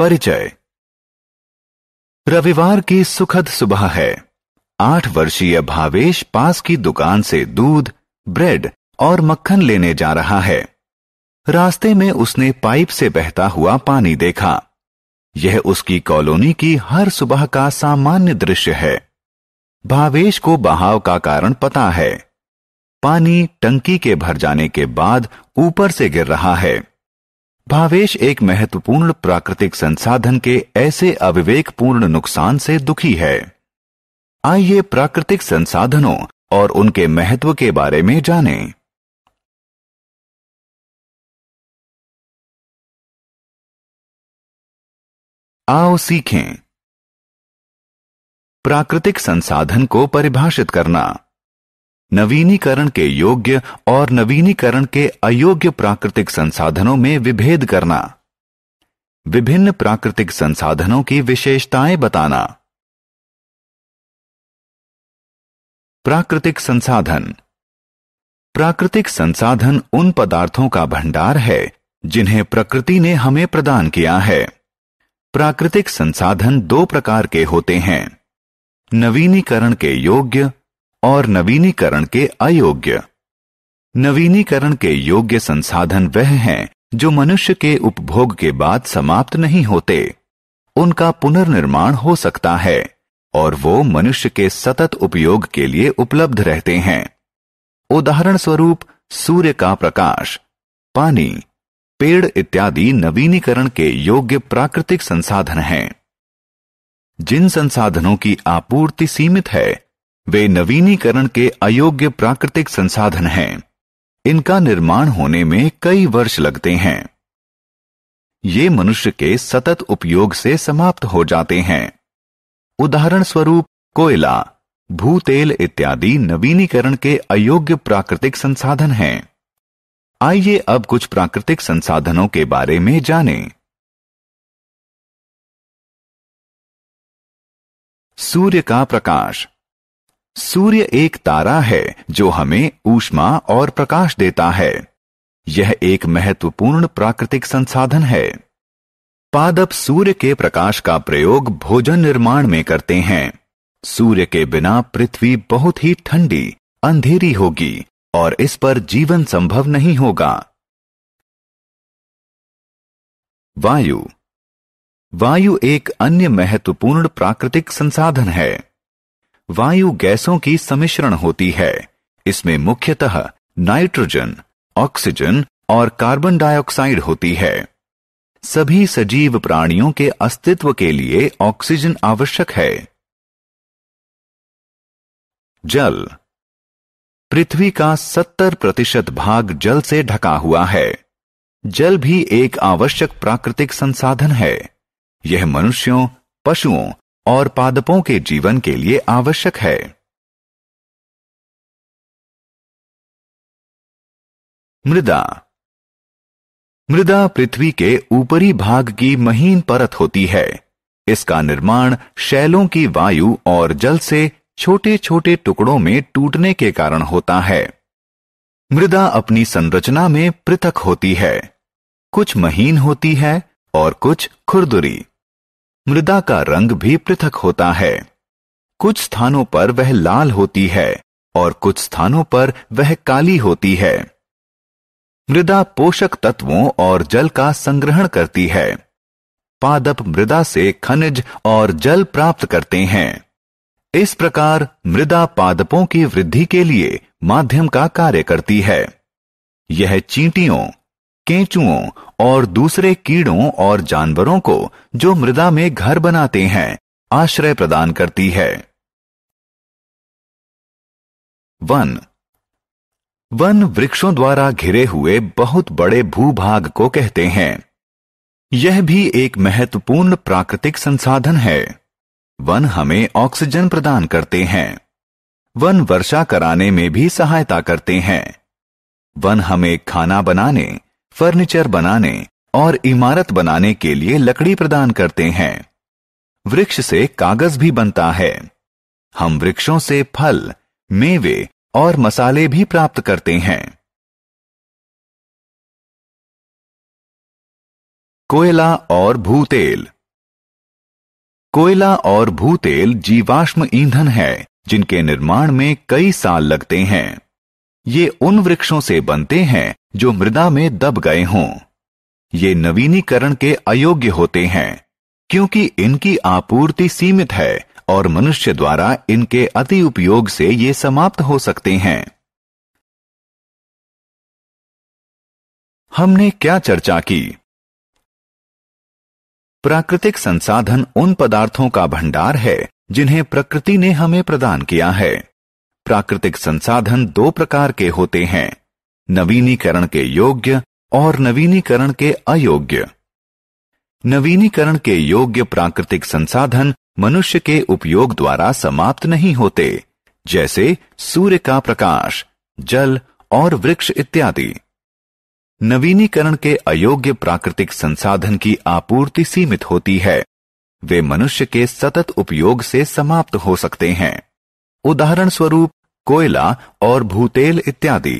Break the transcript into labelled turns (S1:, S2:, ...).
S1: परिचय रविवार की सुखद सुबह है आठ वर्षीय भावेश पास की दुकान से दूध ब्रेड और मक्खन लेने जा रहा है रास्ते में उसने पाइप से बहता हुआ पानी देखा यह उसकी कॉलोनी की हर सुबह का सामान्य दृश्य है भावेश को बहाव का कारण पता है पानी टंकी के भर जाने के बाद ऊपर से गिर रहा है भावेश एक महत्वपूर्ण प्राकृतिक संसाधन के ऐसे अविवेकपूर्ण नुकसान से दुखी है
S2: आइए प्राकृतिक संसाधनों और उनके महत्व के बारे में जानें। आओ सीखें प्राकृतिक संसाधन को परिभाषित करना नवीनीकरण के योग्य
S1: और नवीनीकरण के अयोग्य प्राकृतिक संसाधनों में विभेद करना
S2: विभिन्न प्राकृतिक संसाधनों की विशेषताएं बताना प्राकृतिक संसाधन
S1: प्राकृतिक संसाधन उन पदार्थों का भंडार है जिन्हें प्रकृति ने हमें प्रदान किया है प्राकृतिक संसाधन दो प्रकार के होते हैं नवीनीकरण के योग्य और नवीनीकरण के अयोग्य नवीनीकरण के योग्य संसाधन वह हैं जो मनुष्य के उपभोग के बाद समाप्त नहीं होते उनका पुनर्निर्माण हो सकता है और वो मनुष्य के सतत उपयोग के लिए उपलब्ध रहते हैं उदाहरण स्वरूप सूर्य का प्रकाश पानी पेड़ इत्यादि नवीनीकरण के योग्य प्राकृतिक संसाधन हैं जिन संसाधनों की आपूर्ति सीमित है वे नवीनीकरण के अयोग्य प्राकृतिक संसाधन हैं इनका निर्माण होने में कई वर्ष लगते हैं ये मनुष्य के सतत उपयोग से समाप्त हो जाते हैं उदाहरण स्वरूप कोयला भूतेल इत्यादि नवीनीकरण के अयोग्य प्राकृतिक संसाधन
S2: हैं आइए अब कुछ प्राकृतिक संसाधनों के बारे में जानें। सूर्य का प्रकाश सूर्य एक तारा है जो हमें ऊष्मा और
S1: प्रकाश देता है यह एक महत्वपूर्ण प्राकृतिक संसाधन है पादप सूर्य के प्रकाश का प्रयोग भोजन निर्माण में करते हैं सूर्य के बिना पृथ्वी बहुत ही ठंडी अंधेरी होगी और इस पर
S2: जीवन संभव नहीं होगा वायु वायु एक अन्य महत्वपूर्ण प्राकृतिक संसाधन है
S1: वायु गैसों की समिश्रण होती है इसमें मुख्यतः नाइट्रोजन ऑक्सीजन और कार्बन डाइऑक्साइड होती है सभी सजीव प्राणियों के अस्तित्व के लिए ऑक्सीजन आवश्यक है जल पृथ्वी का 70 प्रतिशत भाग जल से ढका हुआ है जल भी एक आवश्यक प्राकृतिक
S2: संसाधन है यह मनुष्यों पशुओं और पादपों के जीवन के लिए आवश्यक है मृदा मृदा पृथ्वी के ऊपरी
S1: भाग की महीन परत होती है इसका निर्माण शैलों की वायु और जल से छोटे छोटे टुकड़ों में टूटने के कारण होता है मृदा अपनी संरचना में पृथक होती है कुछ महीन होती है और कुछ खुरदुरी मृदा का रंग भी पृथक होता है कुछ स्थानों पर वह लाल होती है और कुछ स्थानों पर वह काली होती है मृदा पोषक तत्वों और जल का संग्रहण करती है पादप मृदा से खनिज और जल प्राप्त करते हैं इस प्रकार मृदा पादपों की वृद्धि के लिए माध्यम का कार्य करती है यह चींटियों केंचुओं और दूसरे कीड़ों और जानवरों को जो मृदा में घर बनाते हैं आश्रय प्रदान करती है
S2: वन वन वृक्षों द्वारा घिरे हुए बहुत बड़े भूभाग को कहते हैं
S1: यह भी एक महत्वपूर्ण प्राकृतिक संसाधन है वन हमें ऑक्सीजन प्रदान करते हैं वन वर्षा कराने में भी सहायता करते हैं वन हमें खाना बनाने फर्नीचर बनाने और इमारत बनाने के लिए लकड़ी प्रदान करते हैं वृक्ष से कागज भी बनता है
S2: हम वृक्षों से फल मेवे और मसाले भी प्राप्त करते हैं कोयला और भूतेल कोयला और भूतेल जीवाश्म
S1: ईंधन है जिनके निर्माण में कई साल लगते हैं ये उन वृक्षों से बनते हैं जो मृदा में दब गए हों ये नवीनीकरण के अयोग्य होते हैं क्योंकि इनकी आपूर्ति सीमित है और मनुष्य
S2: द्वारा इनके अति उपयोग से ये समाप्त हो सकते हैं हमने क्या चर्चा की प्राकृतिक संसाधन उन पदार्थों का भंडार है जिन्हें प्रकृति
S1: ने हमें प्रदान किया है प्राकृतिक संसाधन दो प्रकार के होते हैं नवीनीकरण के योग्य और नवीनीकरण के अयोग्य नवीनीकरण के योग्य प्राकृतिक संसाधन मनुष्य के उपयोग द्वारा समाप्त नहीं होते जैसे सूर्य का प्रकाश जल और वृक्ष इत्यादि नवीनीकरण के अयोग्य प्राकृतिक संसाधन की आपूर्ति सीमित होती है वे मनुष्य के सतत उपयोग से समाप्त हो
S2: सकते हैं उदाहरण स्वरूप कोयला और भूतेल इत्यादि